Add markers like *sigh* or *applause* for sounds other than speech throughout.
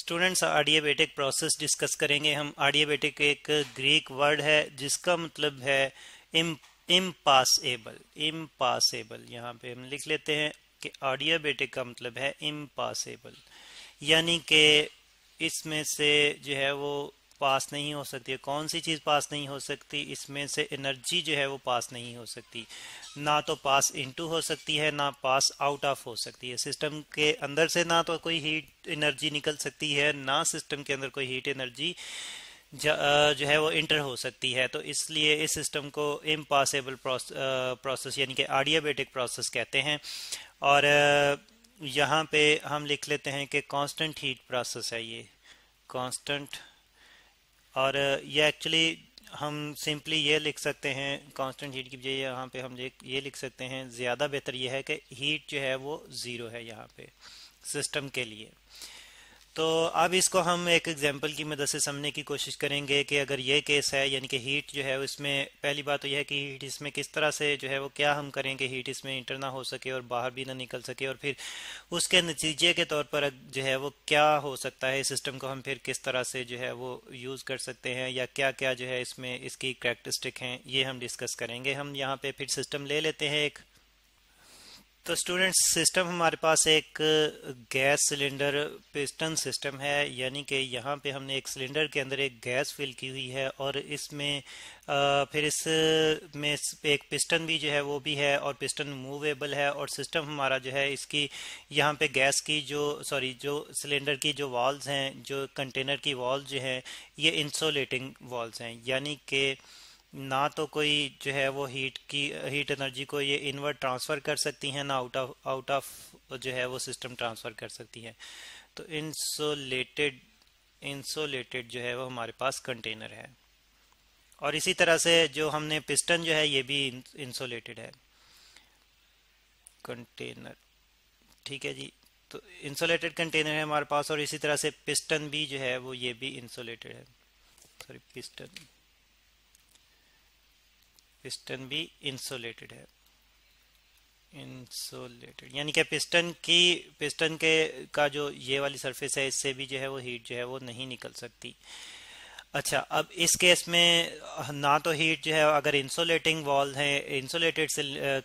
students आडियाबेटिक process discuss करेंगे हम आडियाबेटिक एक ग्रीक वर्ड है जिसका मतलब है इम इम पासबल यहाँ पे हम लिख लेते हैं कि आडियाबेटिक का मतलब है इम्पासबल यानी कि इसमें से जो है वो पास नहीं हो सकती है कौन सी चीज़ पास नहीं हो सकती इसमें से एनर्जी जो है वो पास नहीं हो सकती ना तो पास इनटू हो सकती है ना पास आउट ऑफ हो सकती है सिस्टम के अंदर से ना तो कोई हीट एनर्जी निकल सकती है ना सिस्टम के अंदर कोई हीट एनर्जी जो है वो इंटर हो सकती है तो इसलिए इस सिस्टम को इम्पॉसिबल प्रोसेस यानी कि आडियाबेटिक प्रोसेस कहते हैं और यहाँ पे हम लिख लेते हैं कि कांस्टेंट हीट प्रोसेस है ये कांस्टेंट और ये एक्चुअली हम सिंपली ये लिख सकते हैं कांस्टेंट हीट की बजाय यहाँ पे हम ये लिख सकते हैं ज़्यादा बेहतर ये है कि हीट जो है वो ज़ीरो है यहाँ पे सिस्टम के लिए तो अब इसको हम एक एग्जांपल की मदद से समझने की कोशिश करेंगे कि अगर ये केस है यानी कि हीट जो है उसमें पहली बात तो यह है कि हीट इसमें किस तरह से जो है वो क्या हम करें कि हीट इसमें इंटर ना हो सके और बाहर भी ना निकल सके और फिर उसके नतीजे के तौर पर जो है वो क्या हो सकता है सिस्टम को हम फिर किस तरह से जो है वो यूज़ कर सकते हैं या क्या क्या जो है इसमें इसकी करेक्टरिस्टिक हैं ये हम डिस्कस करेंगे हम यहाँ पर फिर सिस्टम ले लेते हैं एक तो स्टूडेंट सिस्टम हमारे पास एक गैस सिलेंडर पिस्टन सिस्टम है यानी कि यहाँ पे हमने एक सिलेंडर के अंदर एक गैस फिल की हुई है और इसमें फिर इस में एक पिस्टन भी जो है वो भी है और पिस्टन मूवेबल है और सिस्टम हमारा जो है इसकी यहाँ पे गैस की जो सॉरी जो सिलेंडर की जो वॉल्स हैं जो कंटेनर की वॉल्स जो हैं ये इंसोलेटिंग वॉल्स हैं यानी कि ना तो कोई जो है वो हीट की हीट एनर्जी को ये इनवर्ट ट्रांसफ़र कर सकती हैं ना आउट ऑफ आउट ऑफ जो है वो सिस्टम ट्रांसफ़र कर सकती हैं तो इंसोलेटेड इंसोलेटेड जो है वो हमारे पास कंटेनर है और इसी तरह से जो हमने पिस्टन जो है ये भी इंसोलेटेड है कंटेनर ठीक है जी तो इंसोलेटेड कंटेनर है हमारे पास और इसी तरह से पिस्टन भी जो है वो ये भी इंसोलेटेड है सॉरी पिस्टन पिस्टन भी इंसुलेटेड है इंसुलेटेड यानी कि पिस्टन की पिस्टन के का जो ये वाली सरफेस है इससे भी जो है वो हीट जो है वो नहीं निकल सकती अच्छा अब इस केस में ना तो हीट जो है अगर इंसोलेटिंग वॉल है इंसोलेटेड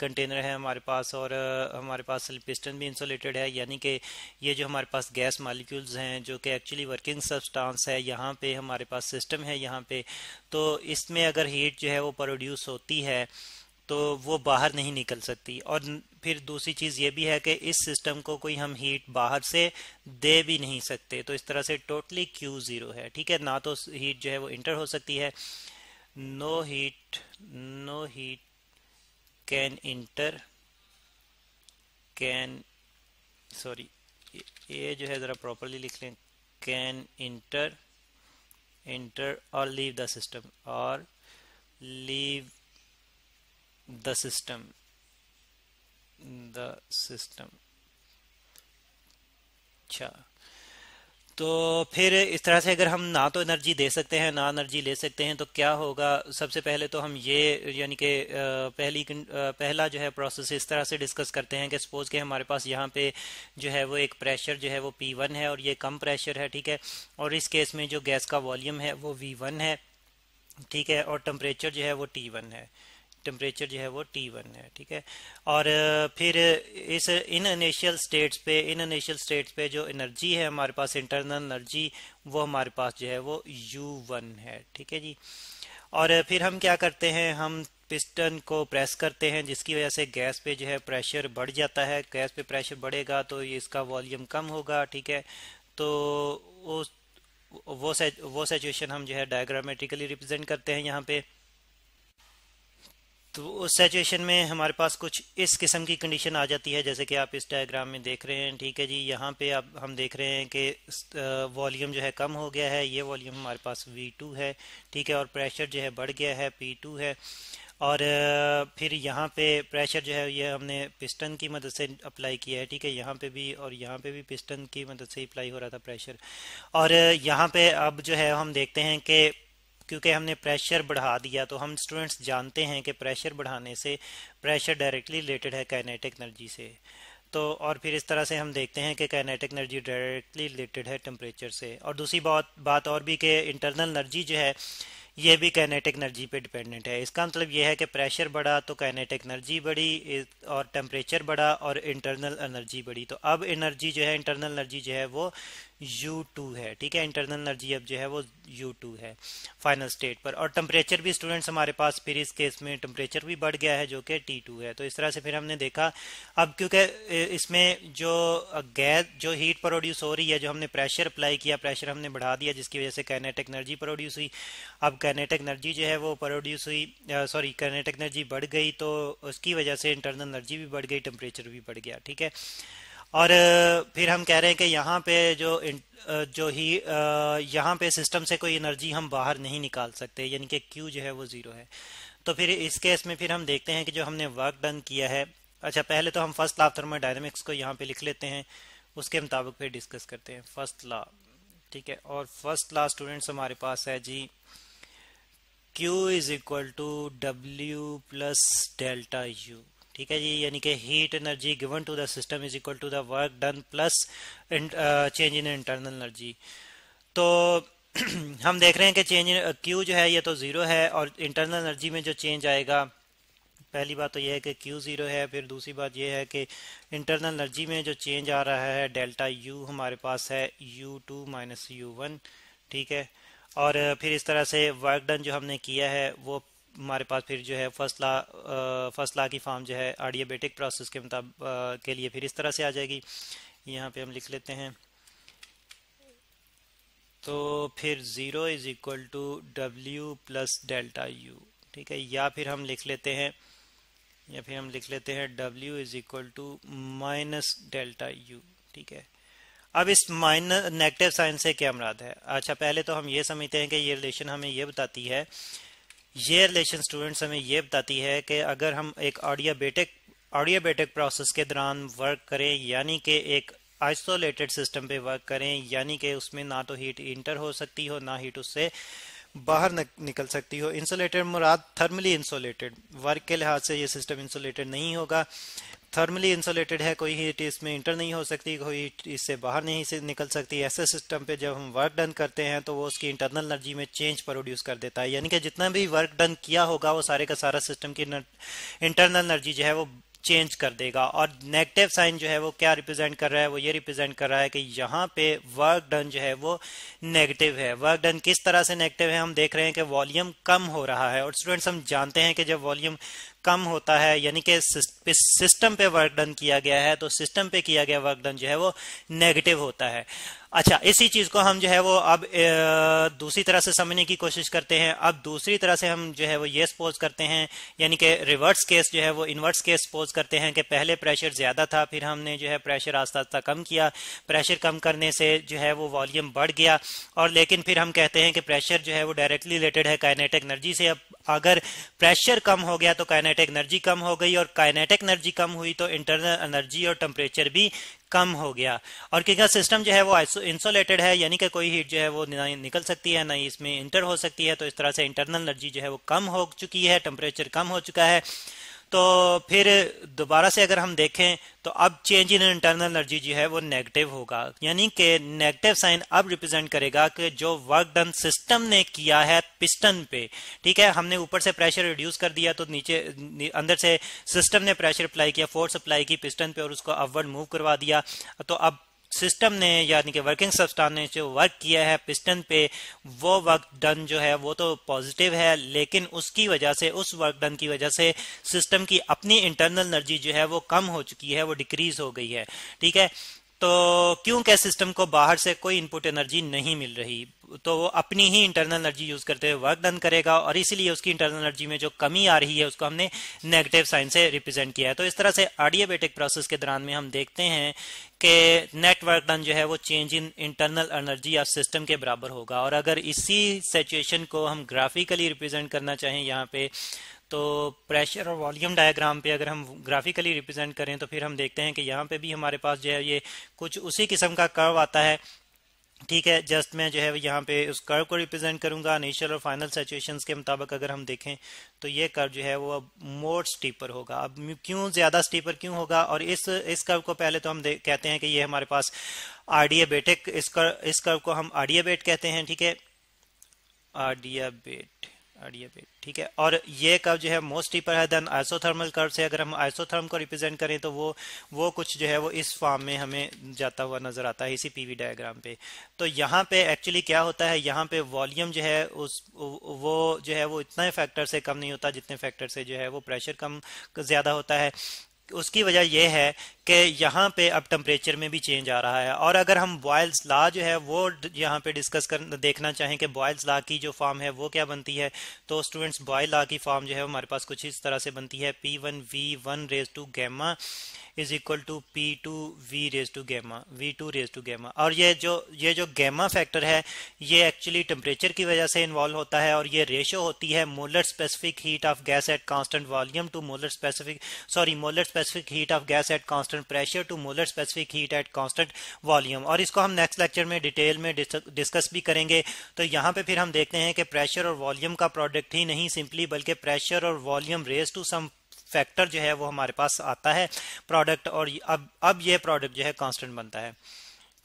कंटेनर है हमारे पास और हमारे पास पिस्टन भी इंसोलेटेड है यानी कि ये जो हमारे पास गैस मालिक्यूल्स हैं जो कि एक्चुअली वर्किंग सब्सटेंस है यहाँ पे हमारे पास सिस्टम है यहाँ पे तो इसमें अगर हीट जो है वो प्रोड्यूस होती है तो वो बाहर नहीं निकल सकती और फिर दूसरी चीज़ ये भी है कि इस सिस्टम को कोई हम हीट बाहर से दे भी नहीं सकते तो इस तरह से टोटली क्यू ज़ीरो है ठीक है ना तो हीट जो है वो इंटर हो सकती है no heat no heat can enter can sorry ये जो है ज़रा प्रॉपरली लिख लें can enter enter or leave the system or leave the system the system अच्छा तो फिर इस तरह से अगर हम ना तो एनर्जी दे सकते हैं ना एनर्जी ले सकते हैं तो क्या होगा सबसे पहले तो हम ये यानी कि पहली पहला जो है प्रोसेस इस तरह से डिस्कस करते हैं कि सपोज के हमारे पास यहाँ पे जो है वो एक प्रेशर जो है वो पी वन है और ये कम प्रेशर है ठीक है और इस केस में जो गैस का वॉल्यूम है वो वी वन है ठीक है और टम्परेचर जो है वो टी वन है टेम्परेचर जो है वो टी वन है ठीक है और फिर इस इन इनिशियल स्टेट्स पे इन इनिशियल स्टेट्स पे जो एनर्जी है हमारे पास इंटरनल एनर्जी वो हमारे पास जो है वो यू वन है ठीक है जी और फिर हम क्या करते हैं हम पिस्टन को प्रेस करते हैं जिसकी वजह से गैस पे जो है प्रेशर बढ़ जाता है गैस पे प्रेशर बढ़ेगा तो इसका वॉल्यूम कम होगा ठीक है तो उस वो वो सिचुएशन हम जो है डायग्रामेटिकली रिप्रेजेंट करते हैं यहाँ पे तो उस सिचुएशन में हमारे पास कुछ इस किस्म की कंडीशन आ जाती है जैसे कि आप इस डायग्राम में देख रहे हैं ठीक है जी यहाँ पे आप हम देख रहे हैं कि वॉल्यूम जो है कम हो गया है ये वॉल्यूम हमारे पास V2 है ठीक है और प्रेशर जो है बढ़ गया है P2 है और फिर यहाँ पे प्रेशर जो है ये हमने पिस्टन की मदद से अप्लाई किया है ठीक है यहाँ पे भी और यहाँ पे भी पिस्टन की मदद से अप्लाई हो रहा था प्रेशर और यहाँ पे अब जो है हम देखते हैं कि क्योंकि हमने प्रेशर बढ़ा दिया तो हम स्टूडेंट्स जानते हैं कि प्रेशर बढ़ाने से प्रेशर डायरेक्टली रिलेटेड है काइनेटिक एनर्जी से तो और फिर इस तरह से हम देखते हैं कि काइनेटिक एनर्जी डायरेक्टली रिलेटेड है टेम्परेचर से और दूसरी बात बात और भी कि इंटरनल एनर्जी जो है यह भी काइनेटिक एनर्जी पे डिपेंडेंट है इसका मतलब यह है कि प्रेशर बढ़ा तो काइनेटिक एनर्जी बढ़ी और टेम्परेचर बढ़ा और इंटरनल एनर्जी बढ़ी तो अब एनर्जी जो है इंटरनल एनर्जी जो है वो U2 है ठीक है इंटरनल एनर्जी अब जो है वो U2 है फाइनल स्टेट पर और टेम्परेचर भी स्टूडेंट्स हमारे पास फिर इस केस में टेम्परेचर भी बढ़ गया है जो कि T2 है तो इस तरह से फिर हमने देखा अब क्योंकि इसमें जो गैस जो हीट प्रोड्यूस हो रही है जो हमने प्रेशर अप्लाई किया प्रेशर हमने बढ़ा दिया जिसकी वजह से कैनेटिक एनर्जी प्रोड्यूस हुई अब कैनेटिक एनर्जी जो है वो प्रोड्यूस हुई सॉरी कैनेटिक एनर्जी बढ़ गई तो उसकी वजह से इंटरनल एनर्जी भी बढ़ गई टेम्परेचर भी बढ़ गया ठीक है और फिर हम कह रहे हैं कि यहाँ पे जो जो ही यहाँ पे सिस्टम से कोई एनर्जी हम बाहर नहीं निकाल सकते यानी कि क्यू जो है वो ज़ीरो है तो फिर इस केस में फिर हम देखते हैं कि जो हमने वर्क डन किया है अच्छा पहले तो हम फर्स्ट लॉ थर्मो थर्मोडाइनमिक्स को यहाँ पे लिख लेते हैं उसके मुताबिक फिर डिस्कस करते हैं फर्स्ट लॉ ठीक है और फर्स्ट लॉ स्टूडेंट्स हमारे पास है जी Q is equal to W plus delta U ठीक है जी यानी कि heat energy given to the system is equal to the work done plus change in internal energy तो *clears throat* हम देख रहे हैं कि चेंज क्यू uh, जो है ये तो ज़ीरो है और इंटरनल एनर्जी में जो चेंज आएगा पहली बात तो यह है कि क्यू ज़ीरो है फिर दूसरी बात यह है कि इंटरनल एनर्जी में जो चेंज आ रहा है डेल्टा यू हमारे पास है U two minus U one ठीक है और uh, फिर इस तरह से वर्क डन जो हमने किया है वो हमारे पास फिर जो है फर्स्ट ला फर्स्ट ला की फॉर्म जो है आडियाबेटिक प्रोसेस के मुताबिक के लिए फिर इस तरह से आ जाएगी यहाँ पे हम लिख लेते हैं तो फिर zero is equal to W plus delta U ठीक है या फिर हम लिख लेते हैं या फिर हम लिख लेते हैं W is equal to minus delta U ठीक है अब इस माइनस नेगेटिव साइन से क्या मराद है अच्छा पहले तो हम ये समझते हैं कि ये रिलेशन हमें ये बताती है ये रिलेशन स्टूडेंट्स हमें ये बताती है कि अगर हम एक ऑडियाबेटिक ऑडियाबेटिक प्रोसेस के दौरान वर्क करें यानी कि एक आइसोलेटेड सिस्टम पे वर्क करें यानी कि उसमें ना तो हीट इंटर हो सकती हो ना हीट उससे बाहर निकल सकती हो इंसोलेटेड मुराद थर्मली इंसोलेटेड वर्क के लिहाज से ये सिस्टम इंसोलेटेड नहीं होगा थर्मली इंसुलेटेड है कोई हीट इसमें इंटर नहीं हो सकती कोई हीट इससे बाहर नहीं से निकल सकती ऐसे सिस्टम पे जब हम वर्क डन करते हैं तो वो उसकी इंटरनल एनर्जी में चेंज प्रोड्यूस कर देता है यानी कि जितना भी वर्क डन किया होगा वो सारे का सारा सिस्टम की इंटरनल एनर्जी जो है वो चेंज कर देगा और नेगेटिव साइन जो है वो क्या रिप्रेजेंट कर रहा है वो ये रिप्रेजेंट कर रहा है कि यहाँ पे वर्क डन जो है वो नेगेटिव है वर्क डन किस तरह से नेगेटिव है हम देख रहे हैं कि वॉल्यूम कम हो रहा है और स्टूडेंट्स हम जानते हैं कि जब वॉल्यूम कम होता है यानी कि सिस्टम पे वर्क डन किया गया है तो सिस्टम पे किया गया वर्क डन जो है वो नेगेटिव होता है अच्छा इसी चीज को हम जो है वो अब दूसरी तरह से समझने की कोशिश करते हैं अब दूसरी तरह से हम जो है वो ये सपोज करते हैं यानी कि रिवर्स केस जो है वो इन्वर्स केस सपोज करते हैं कि पहले प्रेशर ज्यादा था फिर हमने जो है प्रेशर आस्ता आस्ता कम किया प्रेशर कम करने से जो है वो वॉल्यूम बढ़ गया और लेकिन फिर हम कहते हैं कि प्रेशर जो है वो डायरेक्टली रिलेटेड है काइनेटिक एनर्जी से अब अगर प्रेशर कम हो गया तो काइनेटिक एनर्जी कम हो गई और काइनेटिक एनर्जी कम हुई तो इंटरनल एनर्जी और टेम्परेचर भी कम हो गया और क्योंकि सिस्टम जो है वो इंसोलेटेड है यानी कि कोई हीट जो है वो ना निकल सकती है ना इसमें इंटर हो सकती है तो इस तरह से इंटरनल एनर्जी जो है वो कम हो चुकी है टेम्परेचर कम हो चुका है तो फिर दोबारा से अगर हम देखें तो अब चेंज इन इंटरनल एनर्जी जो है वो नेगेटिव होगा यानी कि नेगेटिव साइन अब रिप्रेजेंट करेगा कि जो वर्क डन सिस्टम ने किया है पिस्टन पे ठीक है हमने ऊपर से प्रेशर रिड्यूस कर दिया तो नीचे अंदर से सिस्टम ने प्रेशर अप्लाई किया फोर्स अप्लाई की पिस्टन पे और उसको अवर्ड मूव करवा दिया तो अब सिस्टम ने यानी कि वर्किंग सब्सटान ने जो वर्क किया है पिस्टन पे वो वर्क डन जो है वो तो पॉजिटिव है लेकिन उसकी वजह से उस वर्क डन की वजह से सिस्टम की अपनी इंटरनल एनर्जी जो है वो कम हो चुकी है वो डिक्रीज हो गई है ठीक है तो क्यों क्या सिस्टम को बाहर से कोई इनपुट एनर्जी नहीं मिल रही तो वो अपनी ही इंटरनल एनर्जी यूज करते हुए वर्क डन करेगा और इसीलिए उसकी इंटरनल एनर्जी में जो कमी आ रही है उसको हमने नेगेटिव साइन से रिप्रेजेंट किया है तो इस तरह से आडियोबेटिक प्रोसेस के दौरान में हम देखते हैं कि नेटवर्क डन जो है वो चेंज इन इंटरनल एनर्जी या सिस्टम के बराबर होगा और अगर इसी सिचुएशन को हम ग्राफिकली रिप्रेजेंट करना चाहें यहाँ पे तो प्रेशर और वॉल्यूम डायग्राम पे अगर हम ग्राफिकली रिप्रेजेंट करें तो फिर हम देखते हैं कि यहाँ पे भी हमारे पास जो है ये कुछ उसी किस्म का कर्व आता है ठीक है जस्ट मैं जो है यहाँ पे उस कर्व को रिप्रेजेंट करूंगा नेचुरल और फाइनल सिचुएशन के मुताबिक अगर हम देखें तो ये कर्व जो है वो अब मोर स्टीपर होगा अब क्यों ज़्यादा स्टीपर क्यों होगा और इस इस कर्व को पहले तो हम कहते हैं कि ये हमारे पास आरडियाबेटिक इस कर्व को हम आडियाबेट कहते हैं ठीक है आरडियाबेट और ये ठीक है और ये कर्व जो है मोस्ट डीपर है देन आइसोथर्मल कर्व से अगर हम आइसोथर्म को रिप्रेजेंट करें तो वो वो कुछ जो है वो इस फॉर्म में हमें जाता हुआ नजर आता है इसी पीवी डायग्राम पे तो यहाँ पे एक्चुअली क्या होता है यहाँ पे वॉल्यूम जो है उस वो जो है वो इतने फैक्टर से कम नहीं होता जितने फैक्टर से जो है वो प्रेशर कम ज्यादा होता है उसकी वजह यह है कि यहाँ पे अब टेम्परेचर में भी चेंज आ रहा है और अगर हम बॉयल्स ला जो है वो यहाँ पे डिस्कस कर देखना चाहें कि बॉयल्स ला की जो फॉर्म है वो क्या बनती है तो स्टूडेंट्स बॉयल ला की फॉर्म जो है हमारे पास कुछ इस तरह से बनती है P one V one raise to gamma is equal to P two V raise to gamma V two raise to gamma और ये जो ये जो गैमा फैक्टर है ये एक्चुअली टेम्परेचर की वजह से इन्वॉल्व होता है और ये रेशो होती है molar specific heat of gas at constant volume to molar specific sorry molar specific heat of gas at constant constant pressure to molar specific heat at constant volume और इसको हम नेक्स्ट लेक्चर में detail में discuss भी करेंगे तो यहाँ पे फिर हम देखते हैं कि प्रेशर और वॉल्यूम का प्रोडक्ट ही नहीं सिंपली बल्कि प्रेशर और volume raise to some factor जो है वो हमारे पास आता है प्रोडक्ट और अब अब ये प्रोडक्ट जो है कॉन्स्टेंट बनता है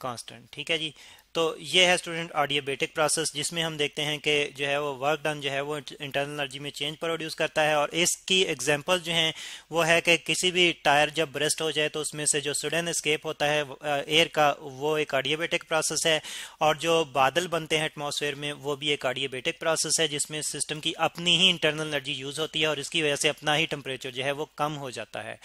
कॉन्स्टेंट ठीक है जी तो ये है स्टूडेंट ऑडियोबेटिक प्रोसेस जिसमें हम देखते हैं कि जो है वो वर्क डन जो है वो इंटरनल एनर्जी में चेंज प्रोड्यूस करता है और इसकी एग्जांपल जो हैं वो है कि किसी भी टायर जब ब्रेस्ट हो जाए तो उसमें से जो सुडन स्केप होता है एयर का वो एक ऑडियोबेटिक प्रोसेस है और जो बादल बनते हैं एटमोसफेयर में वो भी एक ऑडियोबेटिक प्रोसेस है जिसमें सिस्टम की अपनी ही इंटरनल एनर्जी यूज़ होती है और इसकी वजह से अपना ही टेम्परेचर जो है वो कम हो जाता है